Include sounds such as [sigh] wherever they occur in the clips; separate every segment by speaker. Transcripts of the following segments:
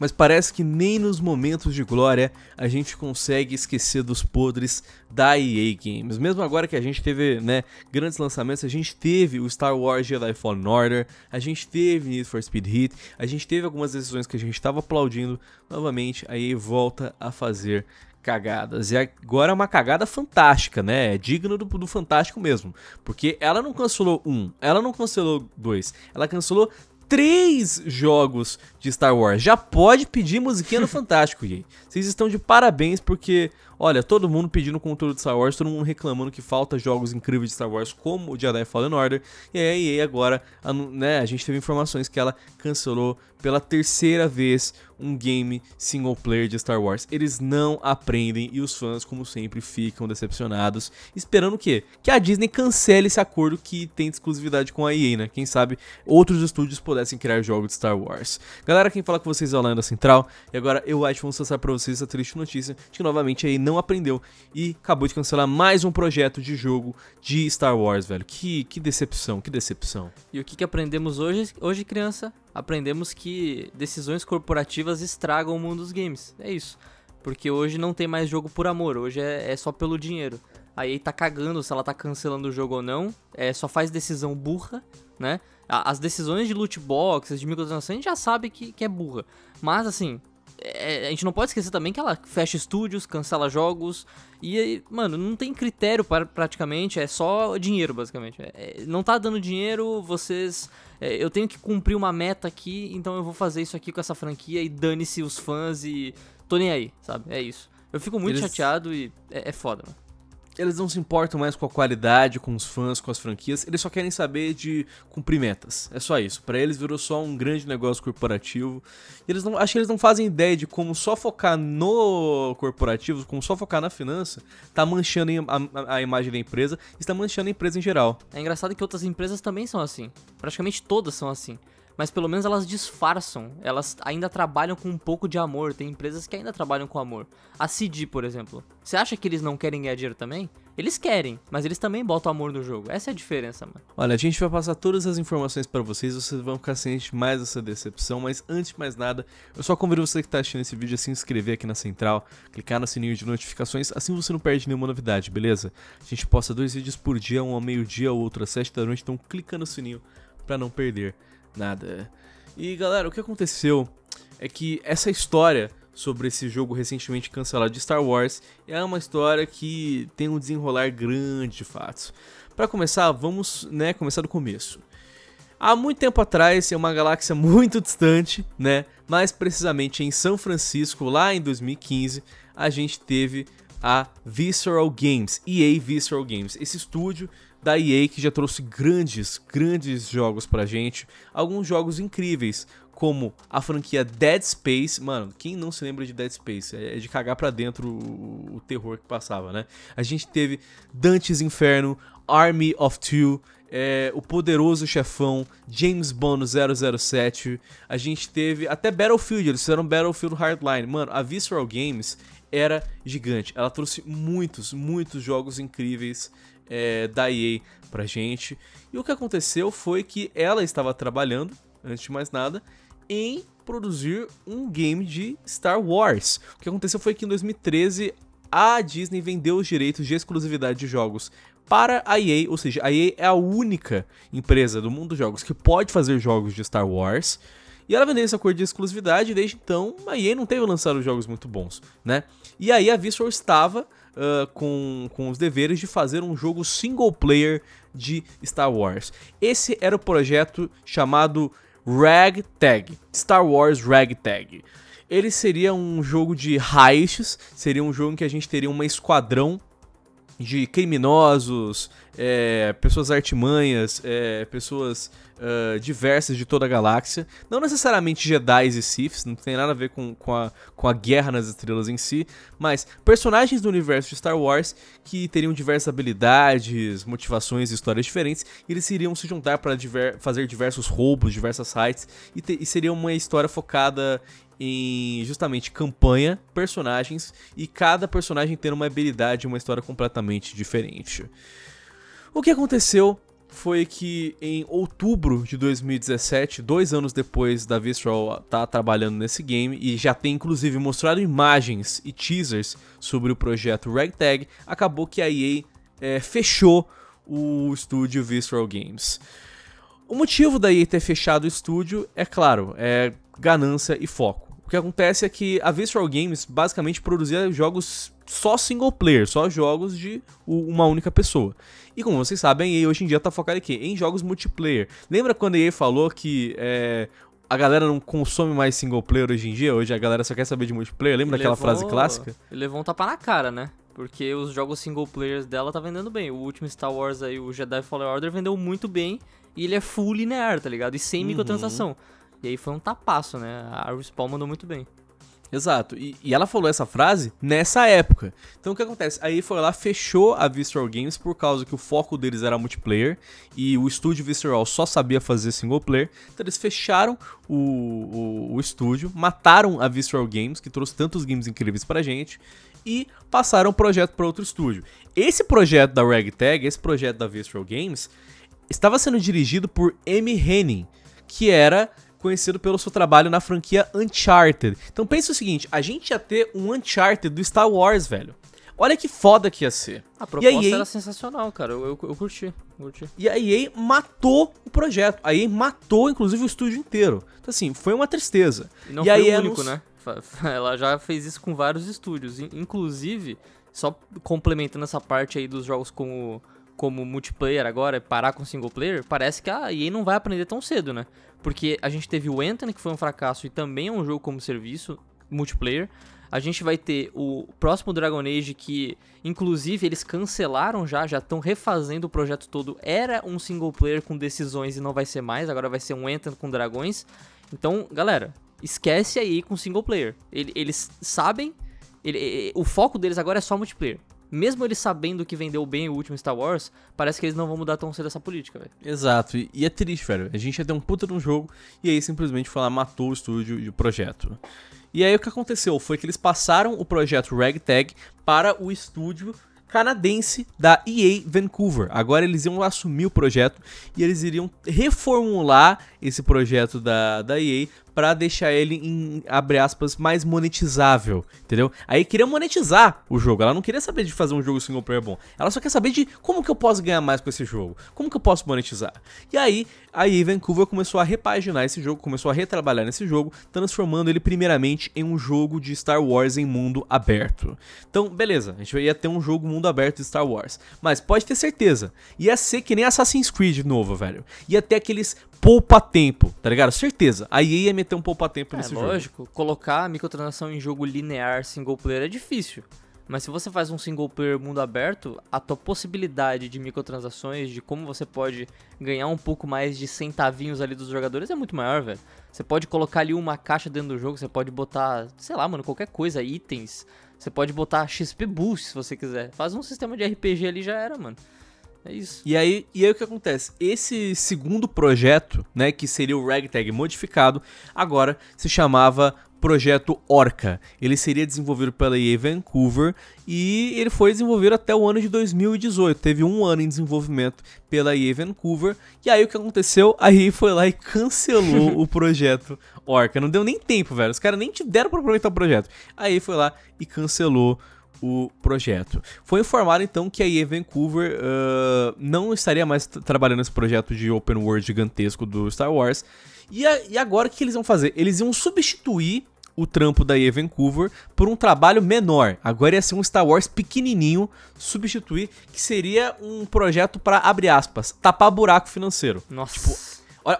Speaker 1: mas parece que nem nos momentos de glória a gente consegue esquecer dos podres da EA Games. Mesmo agora que a gente teve né, grandes lançamentos, a gente teve o Star Wars Jedi Fallen Order, a gente teve Need for Speed Heat, a gente teve algumas decisões que a gente estava aplaudindo. Novamente, a EA volta a fazer cagadas. E agora é uma cagada fantástica, né? É digno do, do fantástico mesmo. Porque ela não cancelou um, ela não cancelou dois, ela cancelou três jogos de Star Wars. Já pode pedir musiquinha no [laughs] Fantástico, gente. Vocês estão de parabéns porque Olha, todo mundo pedindo conteúdo de Star Wars, todo mundo reclamando que falta jogos incríveis de Star Wars como o Jedi Fallen Order. E aí, e agora, a, né, a gente teve informações que ela cancelou pela terceira vez um game single player de Star Wars. Eles não aprendem e os fãs, como sempre, ficam decepcionados, esperando o quê? Que a Disney cancele esse acordo que tem de exclusividade com a EA, né? Quem sabe outros estúdios pudessem criar jogos de Star Wars. Galera, quem fala com vocês é o Landa Central, e agora eu acho que vamos passar pra vocês essa triste notícia de que novamente a EA não aprendeu e acabou de cancelar mais um projeto de jogo de Star Wars, velho. Que, que decepção, que decepção.
Speaker 2: E o que, que aprendemos hoje, hoje, criança? Aprendemos que decisões corporativas estragam o mundo dos games. É isso. Porque hoje não tem mais jogo por amor, hoje é, é só pelo dinheiro. Aí tá cagando se ela tá cancelando o jogo ou não, é, só faz decisão burra, né? As decisões de loot boxes, de microtransações, a gente já sabe que, que é burra. Mas assim, é, a gente não pode esquecer também que ela fecha estúdios, cancela jogos. E, mano, não tem critério para, praticamente, é só dinheiro, basicamente. É, é, não tá dando dinheiro, vocês. É, eu tenho que cumprir uma meta aqui, então eu vou fazer isso aqui com essa franquia e dane-se os fãs e. tô nem aí, sabe? É isso. Eu fico muito Eles...
Speaker 1: chateado e é, é foda, mano eles não se importam mais com a qualidade, com os fãs, com as franquias, eles só querem saber de cumprir metas. É só isso. Para eles virou só um grande negócio corporativo. Eles não, acho que eles não fazem ideia de como só focar no corporativo, como só focar na finança, tá manchando a, a, a imagem da empresa, e está manchando a
Speaker 2: empresa em geral. É engraçado que outras empresas também são assim. Praticamente todas são assim mas pelo menos elas disfarçam, elas ainda trabalham com um pouco de amor, tem empresas que ainda trabalham com amor. A CD, por exemplo, você acha que eles não querem ganhar dinheiro também? Eles querem, mas eles também botam amor no jogo. Essa é a diferença, mano.
Speaker 1: Olha, a gente vai passar todas as informações para vocês, vocês vão ficar cientes mais dessa decepção, mas antes de mais nada, eu só convido você que tá assistindo esse vídeo a se inscrever aqui na central, clicar no sininho de notificações, assim você não perde nenhuma novidade, beleza? A gente posta dois vídeos por dia, um ao meio-dia, outro às 7 da noite, então clica no sininho para não perder. Nada. E galera, o que aconteceu é que essa história sobre esse jogo recentemente cancelado de Star Wars é uma história que tem um desenrolar grande de fatos. Para começar, vamos né, começar do começo. Há muito tempo atrás, em uma galáxia [laughs] muito distante, né, mais precisamente em São Francisco, lá em 2015, a gente teve a Visceral Games, EA Visceral Games, esse estúdio da EA que já trouxe grandes, grandes jogos pra gente. Alguns jogos incríveis, como a franquia Dead Space. Mano, quem não se lembra de Dead Space? É, é de cagar pra dentro o, o terror que passava, né? A gente teve Dante's Inferno, Army of Two, é, o Poderoso Chefão, James Bond 007. A gente teve até Battlefield, eles fizeram Battlefield Hardline. Mano, a Visceral Games era gigante. Ela trouxe muitos, muitos jogos incríveis é, da EA pra gente. E o que aconteceu foi que ela estava trabalhando, antes de mais nada, em produzir um game de Star Wars. O que aconteceu foi que em 2013 a Disney vendeu os direitos de exclusividade de jogos para a EA, ou seja, a EA é a única empresa do mundo dos jogos que pode fazer jogos de Star Wars. E ela vendeu esse acordo de exclusividade e desde então a EA não teve lançado jogos muito bons, né? E aí a Visceral estava uh, com, com os deveres de fazer um jogo single player de Star Wars. Esse era o projeto chamado Ragtag, Star Wars Ragtag. Ele seria um jogo de heists. seria um jogo em que a gente teria uma esquadrão de criminosos, é, pessoas artimanhas, é, pessoas uh, diversas de toda a galáxia. Não necessariamente Jedi e Siths, não tem nada a ver com, com, a, com a guerra nas estrelas em si, mas personagens do universo de Star Wars que teriam diversas habilidades, motivações e histórias diferentes, e eles iriam se juntar para diver fazer diversos roubos, diversas raids e, e seria uma história focada em justamente campanha, personagens e cada personagem tendo uma habilidade e uma história completamente diferente. O que aconteceu foi que em outubro de 2017, dois anos depois da Visceral estar tá trabalhando nesse game e já ter inclusive mostrado imagens e teasers sobre o projeto Ragtag, acabou que a EA é, fechou o estúdio Visceral Games. O motivo da EA ter fechado o estúdio, é claro, é ganância e foco. O que acontece é que a Visceral Games basicamente produzia jogos só single player, só jogos de uma única pessoa. E como vocês sabem, a EA hoje em dia está focada quê? em jogos multiplayer. Lembra quando a EA falou que é, a galera não consome mais single player hoje em dia? Hoje a galera só quer saber de multiplayer. Lembra daquela frase clássica?
Speaker 2: Ele levou um tapa na cara, né? Porque os jogos single players dela tá vendendo bem. O último Star Wars aí, o Jedi Fallen Order, vendeu muito bem. E ele é full linear, tá ligado? E sem uhum. microtransação. E aí foi um tapaço, né? A Respawn mandou muito bem.
Speaker 1: Exato. E, e, ela falou essa frase nessa época. Então o que acontece? Aí foi lá, fechou a Visceral Games por causa que o foco deles era multiplayer e o estúdio Visceral só sabia fazer single player. Então eles fecharam o, o, o estúdio, mataram a Visceral Games, que trouxe tantos games incríveis pra gente, e passaram o projeto para outro estúdio. Esse projeto da Ragtag, esse projeto da Visceral Games, estava sendo dirigido por Amy Henning, que era conhecido pelo seu trabalho na franquia Uncharted. Então pensa o seguinte, a gente ia ter um Uncharted do Star Wars, velho. Olha que foda que ia ser. A proposta a EA... era
Speaker 2: sensacional,
Speaker 1: cara. Eu, eu, eu curti, curti. E a EA matou o projeto. A EA matou, inclusive, o estúdio inteiro. Então, assim, foi uma tristeza. E não e foi o único, nos... né?
Speaker 2: Ela já fez isso com vários estúdios. Inclusive, só complementando essa parte aí dos jogos como, como multiplayer agora, parar com single player, parece que a EA não vai aprender tão cedo, né? porque a gente teve o Anthem, que foi um fracasso e também é um jogo como serviço, multiplayer. A gente vai ter o próximo Dragon Age, que inclusive eles cancelaram já, já estão refazendo o projeto todo. Era um single player com decisões e não vai ser mais, agora vai ser um Anthem com dragões. Então, galera, esquece aí com single player. Eles sabem, ele, o foco deles agora é só multiplayer mesmo eles sabendo que vendeu bem o último Star Wars, parece que eles não vão
Speaker 1: mudar tão cedo essa política, velho. Exato, e é triste, velho. A gente ia ter um puta um jogo e aí simplesmente falar matou o estúdio e o projeto. E aí o que aconteceu foi que eles passaram o projeto Ragtag para o estúdio canadense da EA Vancouver. Agora eles iam assumir o projeto e eles iriam reformular esse projeto da, da EA para deixar ele em abre aspas mais monetizável, entendeu? Aí queria monetizar o jogo. Ela não queria saber de fazer um jogo single player bom. Ela só quer saber de como que eu posso ganhar mais com esse jogo, como que eu posso monetizar. E aí, aí Vancouver começou a repaginar esse jogo, começou a retrabalhar nesse jogo, transformando ele primeiramente em um jogo de Star Wars em mundo aberto. Então, beleza, a gente ia ter um jogo mundo aberto de Star Wars, mas pode ter certeza, ia ser que nem Assassin's Creed novo, velho. Ia ter aqueles poupa-tempo, tá ligado? Certeza. A EA ia meter um poupa-tempo é, nesse lógico, jogo.
Speaker 2: lógico. Colocar microtransação em jogo linear single player é difícil. Mas se você faz um single player mundo aberto, a tua possibilidade de microtransações, de como você pode ganhar um pouco mais de centavinhos ali dos jogadores é muito maior, velho. Você pode colocar ali uma caixa dentro do jogo, você pode botar, sei lá, mano, qualquer coisa, itens. Você pode botar XP Boost se você quiser. Faz um sistema de RPG ali já era, mano. É isso.
Speaker 1: E aí, e aí o que acontece? Esse segundo projeto, né, que seria o Ragtag modificado, agora se chamava Projeto Orca. Ele seria desenvolvido pela EA Vancouver e ele foi desenvolvido até o ano de 2018. Teve um ano em desenvolvimento pela EA Vancouver. E aí o que aconteceu? A EA foi lá e cancelou [laughs] o projeto Orca. Não deu nem tempo, velho. Os caras nem te deram pra aproveitar o projeto. Aí foi lá e cancelou o o projeto. Foi informado então que a EA Vancouver uh, não estaria mais trabalhando esse projeto de open world gigantesco do Star Wars. E, a, e agora o que eles vão fazer? Eles iam substituir o trampo da EA Vancouver por um trabalho menor. Agora ia ser um Star Wars pequenininho, substituir, que seria um projeto para abre aspas, tapar buraco financeiro. Nossa. Tipo,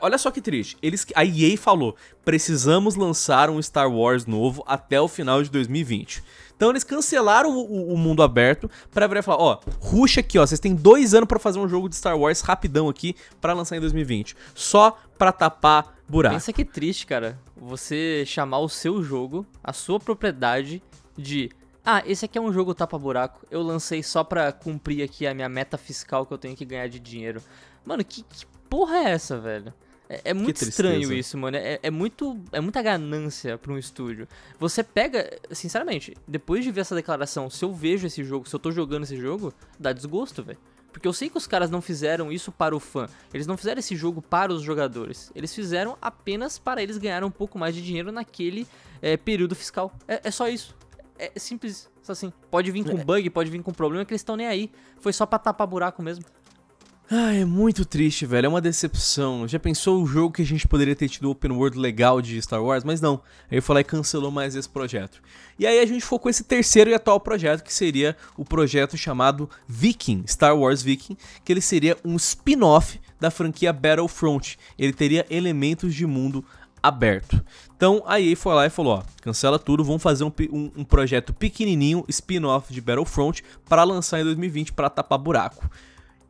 Speaker 1: Olha, só que triste. Eles, a EA falou: precisamos lançar um Star Wars novo até o final de 2020. Então eles cancelaram o, o, mundo aberto pra virar e falar, ó, ruxa aqui, ó, vocês têm dois anos para fazer um jogo de Star Wars rapidão aqui para lançar em 2020. Só pra tapar buraco. Pensa que triste,
Speaker 2: cara, você chamar o seu jogo, a sua propriedade de... Ah, esse aqui é um jogo tapa-buraco. Eu lancei só pra cumprir aqui a minha meta fiscal que eu tenho que ganhar de dinheiro. Mano, que, que porra é essa, velho? É, é, muito estranho isso, mano. É, é, muito, é muita ganância pra um estúdio. Você pega, sinceramente, depois de ver essa declaração, se eu vejo esse jogo, se eu tô jogando esse jogo, dá desgosto, velho. Porque eu sei que os caras não fizeram isso para o fã. Eles não fizeram esse jogo para os jogadores. Eles fizeram apenas para eles ganharem um pouco mais de dinheiro naquele é, período fiscal. É, é, só isso. É simples, assim. Pode vir é. com bug, pode vir com problema, que eles estão nem aí. Foi só pra tapar buraco mesmo.
Speaker 1: Ah, é muito triste, velho. É uma decepção. Já pensou o jogo que a gente poderia ter tido open world legal de Star Wars? Mas não. Aí eu falei, cancelou mais esse projeto. E aí a gente focou esse terceiro e atual projeto, que seria o projeto chamado Viking, Star Wars Viking, que ele seria um spin-off da franquia Battlefront. Ele teria elementos de mundo aberto. Então a EA foi lá e falou: ó, cancela tudo, vamos fazer um, um, um projeto pequenininho, spin-off de Battlefront, para lançar em 2020 para tapar buraco.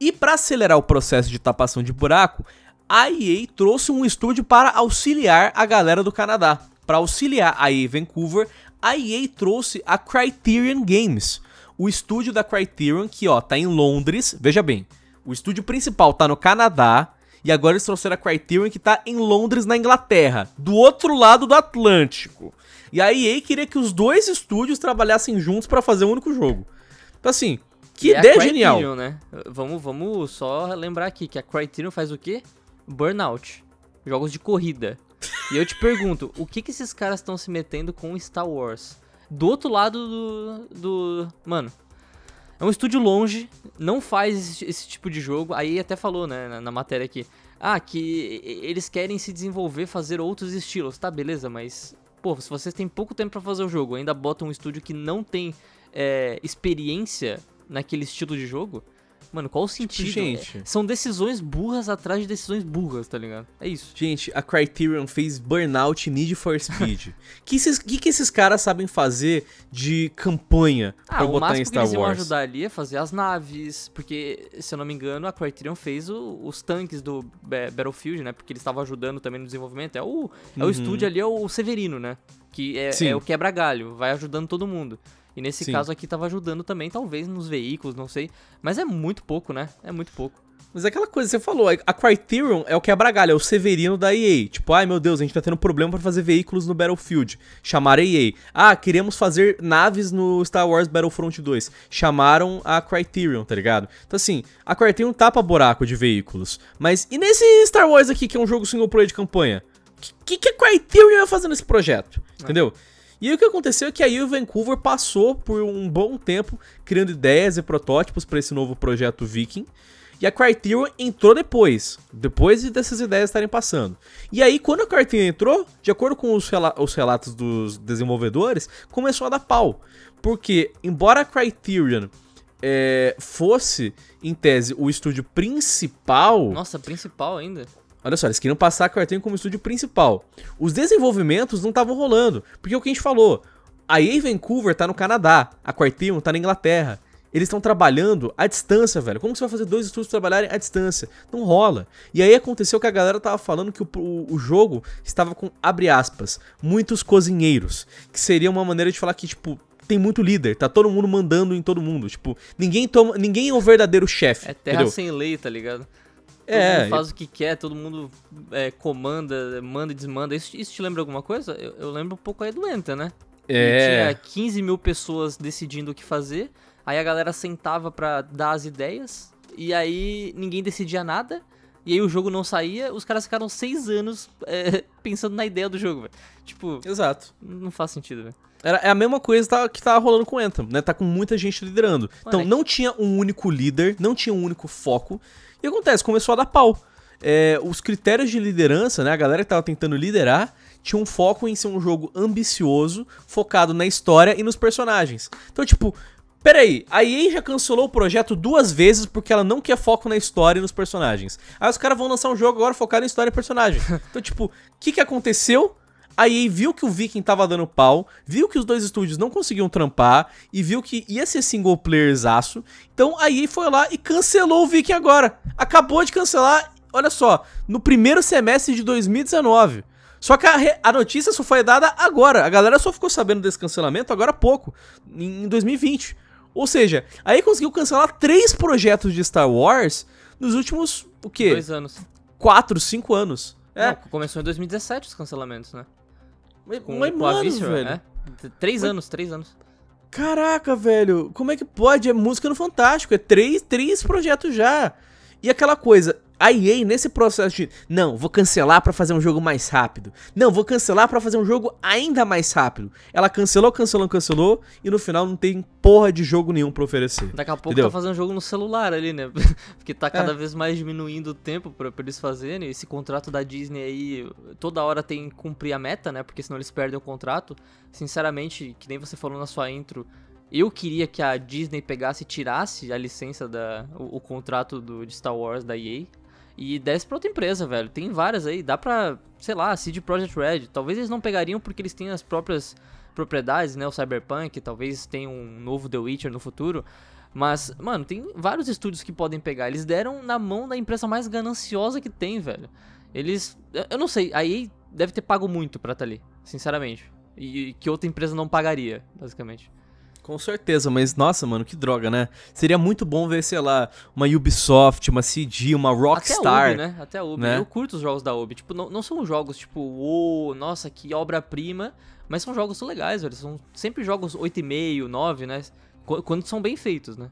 Speaker 1: E para acelerar o processo de tapação de buraco, a EA trouxe um estúdio para auxiliar a galera do Canadá. Para auxiliar a EA Vancouver, a EA trouxe a Criterion Games, o estúdio da Criterion que ó, tá em Londres, veja bem, o estúdio principal tá no Canadá, e agora eles trouxeram a Criterion que tá em Londres, na Inglaterra, do outro lado do Atlântico. E a EA queria que os dois estúdios trabalhassem juntos para fazer um único jogo. Então assim, que é ideia genial.
Speaker 2: Né? Vamos, vamos só lembrar aqui que a Criterion faz o quê? Burnout. Jogos de corrida. e eu te pergunto, o que, que esses caras estão se metendo com Star Wars? Do outro lado do. do mano, é um estúdio longe, não faz esse, esse, tipo de jogo. Aí até falou, né, na, na, matéria aqui. Ah, que eles querem se desenvolver, fazer outros estilos. Tá, beleza, mas. Pô, se vocês têm pouco tempo para fazer o jogo, ainda botam um estúdio que não tem é, experiência naquele estilo de jogo, mano, qual o tipo, sentido? Tipo, gente... É, são
Speaker 1: decisões burras atrás de decisões burras, tá ligado? É isso. Gente, a Criterion fez Burnout e Need for Speed. O [laughs] que, que, que, esses caras sabem fazer de campanha ah, pra botar em Star Wars? o máximo que eles iam ajudar
Speaker 2: ali é fazer as naves, porque, se eu não me engano, a Criterion fez o, os tanques do Battlefield, né? Porque eles estavam ajudando também no desenvolvimento. É o, é o uhum. estúdio ali, é o Severino, né? Que é, é o quebra-galho, vai ajudando todo mundo. E nesse Sim. caso aqui tava ajudando também, talvez nos veículos, não sei. Mas é muito pouco, né? É muito pouco.
Speaker 1: Mas é aquela coisa que você falou, a Criterion é o que é bragalha, é o Severino da EA. Tipo, ai meu Deus, a gente tá tendo problema para fazer veículos no Battlefield. Chamaram a EA. Ah, queremos fazer naves no Star Wars Battlefront 2. Chamaram a Criterion, tá ligado? Então assim, a Criterion tapa buraco de veículos. Mas e nesse Star Wars aqui, que é um jogo single player de campanha? O que, que, que a Criterion ia fazer nesse projeto? É. Entendeu? Ah. E aí o que aconteceu é que aí o Vancouver passou por um bom tempo criando ideias e protótipos para esse novo projeto Viking. E a Criterion entrou depois, depois dessas ideias estarem passando. E aí, quando a Criterion entrou, de acordo com os, rela os relatos dos desenvolvedores, começou a dar pau. Porque, embora a Criterion é, fosse, em tese, o estúdio principal. Nossa, principal ainda? Olha só, eles queriam passar a Criterion como estúdio principal. Os desenvolvimentos não estavam rolando, porque é o que a gente falou, a EA Vancouver tá no Canadá, a Criterion tá na Inglaterra. Eles estão trabalhando à distância, velho. Como você vai fazer dois estúdios trabalharem à distância? Não rola. E aí aconteceu que a galera tava falando que o, o, o, jogo estava com, abre aspas, muitos cozinheiros. Que seria uma maneira de falar que, tipo, tem muito líder, tá todo mundo mandando em todo mundo. Tipo, ninguém toma. Ninguém é o verdadeiro chefe. É terra entendeu?
Speaker 2: sem lei, tá ligado? é, mundo faz o que quer, todo mundo é, comanda, manda e desmanda. Isso, isso te lembra alguma coisa? Eu, eu lembro um pouco aí do Enta, né? É. E tinha 15 mil pessoas decidindo o que fazer, aí a galera sentava pra dar as ideias, e aí ninguém decidia nada, e aí o jogo não saía, os caras ficaram seis anos é, [laughs] pensando na ideia do jogo, velho. Tipo. Exato. Não faz sentido, velho.
Speaker 1: Era, é a mesma coisa tá, que tá rolando com o Anthem, né? Tá com muita gente liderando. Mano, então, não tinha um único líder, não tinha um único foco. E acontece, começou a dar pau. É, os critérios de liderança, né? A galera que tava tentando liderar tinha um foco em ser um jogo ambicioso, focado na história e nos personagens. Então, tipo, Peraí, a EA já cancelou o projeto duas vezes porque ela não quer foco na história e nos personagens. Aí os caras vão lançar um jogo agora focado em história e personagem. [laughs] Então, tipo, o que, que aconteceu? a EA viu que o Viking tava dando pau, viu que os dois estúdios não conseguiam trampar e viu que ia ser single playerzaço. Então a EA foi lá e cancelou o Viking agora. Acabou de cancelar, olha só, no primeiro semestre de 2019. Só que a, a, notícia só foi dada agora. A galera só ficou sabendo desse cancelamento agora há pouco, em, em 2020. Ou seja, aí conseguiu cancelar três projetos de Star Wars nos últimos, o quê? Dois anos. Quatro, cinco anos.
Speaker 2: É. Não, começou em 2017 os cancelamentos, né? Com, mas, mano, a Visceral, velho. Né? Três mas... anos, três anos.
Speaker 1: Caraca, velho, como é que pode? É música no Fantástico, é três, três projetos já. E aquela coisa, a EA nesse processo de não, vou cancelar para fazer um jogo mais rápido. Não, vou cancelar para fazer um jogo ainda mais rápido. Ela cancelou, cancelou, cancelou e no final não tem porra de jogo nenhum para oferecer. Daqui a pouco entendeu? tá fazendo
Speaker 2: um jogo no celular ali, né? [laughs] Porque tá cada é. vez mais diminuindo o tempo para eles fazerem esse contrato da Disney aí, toda hora tem que cumprir a meta, né? Porque senão eles perdem o contrato. Sinceramente, que nem você falou na sua intro, eu queria que a Disney pegasse e tirasse a licença da o, o contrato do de Star Wars da EA e desce pra outra empresa, velho. Tem várias aí, dá pra, sei lá, CD Project Red. Talvez eles não pegariam porque eles têm as próprias propriedades, né? O Cyberpunk, talvez tenha um novo The Witcher no futuro. Mas, mano, tem vários estúdios que podem pegar. Eles deram na mão da empresa mais gananciosa que tem, velho. Eles. Eu não sei, aí deve ter pago muito pra estar tá ali, sinceramente. E que outra empresa não pagaria, basicamente.
Speaker 1: Com certeza, mas nossa, mano, que droga, né? Seria muito bom ver, sei lá, uma Ubisoft, uma CD, uma Rockstar. Até a Ubi, né? Até a Ubi. Né? Eu
Speaker 2: curto os jogos da Ubi. Tipo, não, não são jogos tipo, uou, oh, nossa, que obra-prima. Mas são jogos legais, velho. São sempre jogos 8,5, 9, né?
Speaker 1: Quando são bem feitos, né?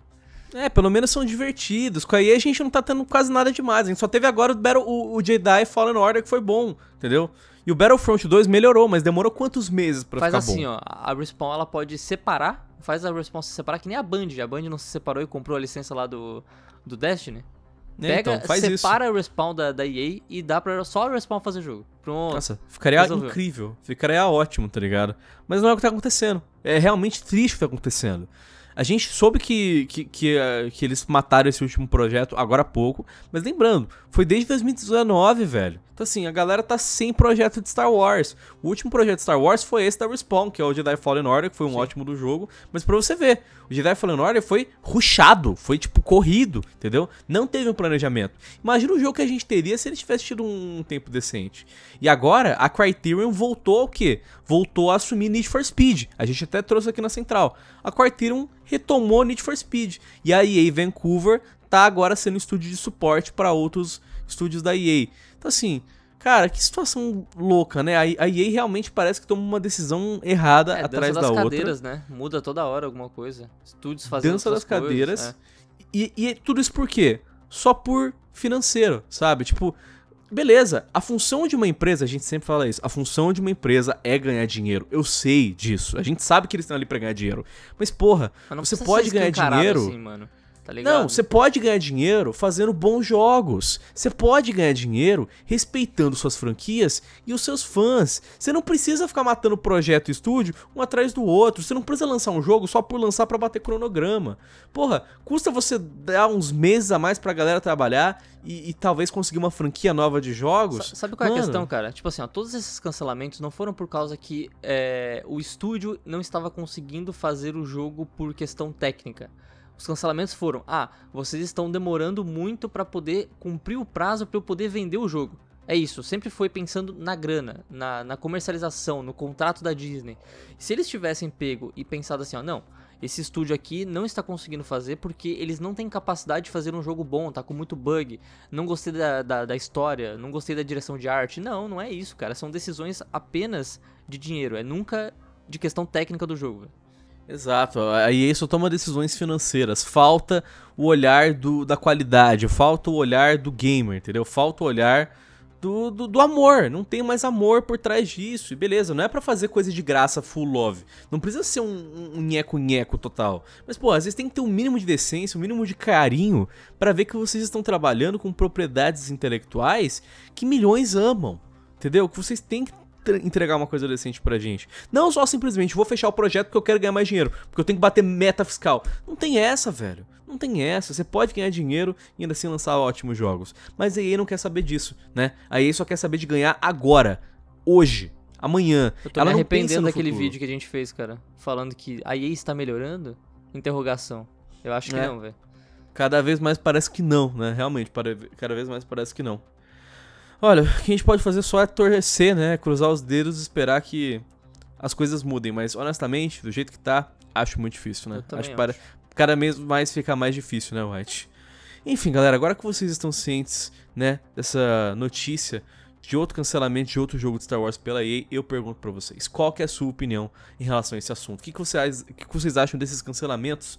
Speaker 1: É, pelo menos são divertidos. Com a EA a gente não tá tendo quase nada demais. A gente só teve agora o, Battle, o, o Jedi Fallen Order que foi bom, entendeu? E o Battlefront 2 melhorou, mas demorou quantos meses para ficar assim, bom? Faz
Speaker 2: assim, ó. A Respawn ela pode separar faz a Respawn se separar, que nem a Band. A Band não se separou e comprou a licença lá do, do Destiny. É, Pega, então, faz separa isso. a Respawn da, da EA e dá pra só a Respawn fazer jogo. Pronto. Nossa, ficaria Resolveu. incrível.
Speaker 1: Ficaria ótimo, tá ligado? Mas não é o que tá acontecendo. É realmente triste o que tá acontecendo. A gente soube que, que, que, eh, que eles mataram esse último projeto agora há pouco, mas lembrando, foi desde 2019, velho. Então, assim, a galera tá sem projeto de Star Wars. O último projeto de Star Wars foi esse da Respawn, que é o Jedi Fallen Order, que foi um Sim. ótimo do jogo. Mas para você ver, o Jedi Fallen Order foi ruxado, foi tipo corrido, entendeu? Não teve um planejamento. Imagina o jogo que a gente teria se ele tivesse tido um tempo decente. E agora, a Criterion voltou ao quê? Voltou a assumir Need for Speed. A gente até trouxe aqui na central. A Criterion retomou Need for Speed. E a EA Vancouver tá agora sendo estúdio de suporte para outros estúdios da EA. Então, assim, cara, que situação louca, né? A, EA realmente parece que toma uma decisão errada é, atrás da outra. Dança das cadeiras,
Speaker 2: né? Muda toda hora alguma coisa. Estúdios fazendo Dança das coisas, cadeiras. É.
Speaker 1: E, e é tudo isso por quê? Só por financeiro, sabe? Tipo, beleza, a função de uma empresa, a gente sempre fala isso, a função de uma empresa é ganhar dinheiro. Eu sei disso. A gente sabe que eles estão ali pra ganhar dinheiro. Mas, porra, mas você pode ganhar dinheiro. Assim, mano tá ligado? Não, você pode ganhar dinheiro fazendo bons jogos. Você pode ganhar dinheiro respeitando suas franquias e os seus fãs. Você não precisa ficar matando projeto e estúdio um atrás do outro. Você não precisa lançar um jogo só por lançar para bater cronograma. Porra, custa você dar uns meses a mais pra galera trabalhar e, e talvez conseguir uma franquia nova de jogos? S sabe qual Mano. é a questão, cara? Tipo assim, ó, todos esses cancelamentos não
Speaker 2: foram por causa que é, o estúdio não estava conseguindo fazer o jogo por questão técnica. Os cancelamentos foram: ah, vocês estão demorando muito para poder cumprir o prazo para eu poder vender o jogo. É isso, sempre foi pensando na grana, na, na, comercialização, no contrato da Disney. Se eles tivessem pego e pensado assim, ó, não, esse estúdio aqui não está conseguindo fazer porque eles não têm capacidade de fazer um jogo bom, tá com muito bug, não gostei da, da, da, história, não gostei da direção de arte. Não, não é isso, cara. São decisões apenas de dinheiro, é nunca de questão técnica do jogo.
Speaker 1: Exato, aí isso toma decisões financeiras. Falta o olhar do, da qualidade, falta o olhar do gamer, entendeu? Falta o olhar do, do, do, amor. Não tem mais amor por trás disso. E beleza, não é para fazer coisa de graça full love. Não precisa ser um, um nheco-nheco total. Mas, pô, às vezes tem que ter um mínimo de decência, um mínimo de carinho para ver que vocês estão trabalhando com propriedades intelectuais que milhões amam. Entendeu? Que vocês têm que entregar uma coisa decente pra gente. Não só simplesmente vou fechar o projeto porque eu quero ganhar mais dinheiro, porque eu tenho que bater meta fiscal. Não tem essa, velho. Não tem essa. Você pode ganhar dinheiro e ainda assim lançar ótimos jogos. Mas a EA não quer saber disso, né? A EA só quer saber de ganhar agora, hoje, amanhã. Eu tô Ela me arrependendo daquele futuro. vídeo
Speaker 2: que a gente fez, cara, falando que a EA está melhorando?
Speaker 1: Interrogação. Eu acho que é. não, velho. Cada vez mais parece que não, né? Realmente, cada vez mais parece que não. Olha, o que a gente pode fazer só é torcer, né? Cruzar os dedos e esperar que as coisas mudem. Mas honestamente, do jeito que tá, acho muito difícil, né? acho que para cada mês mais fica mais difícil, né, White? Enfim, galera, agora que vocês estão cientes, né, dessa notícia de outro cancelamento de outro jogo de Star Wars pela EA, eu pergunto para vocês, qual é a sua opinião em relação a esse assunto? O que, que, vocês, que vocês acham desses cancelamentos?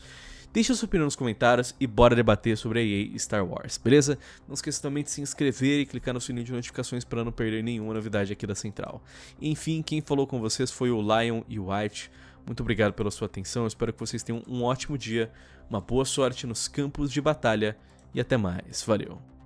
Speaker 1: Deixa sua opinião nos comentários e bora debater sobre a EA Star Wars, beleza? Não esqueça também de se inscrever e clicar no sininho de notificações para não perder nenhuma novidade aqui da Central. Enfim, quem falou com vocês foi o Lion e o White. Muito obrigado pela sua atenção, Eu espero que vocês tenham um ótimo dia, uma boa sorte nos campos de batalha e até mais. Valeu!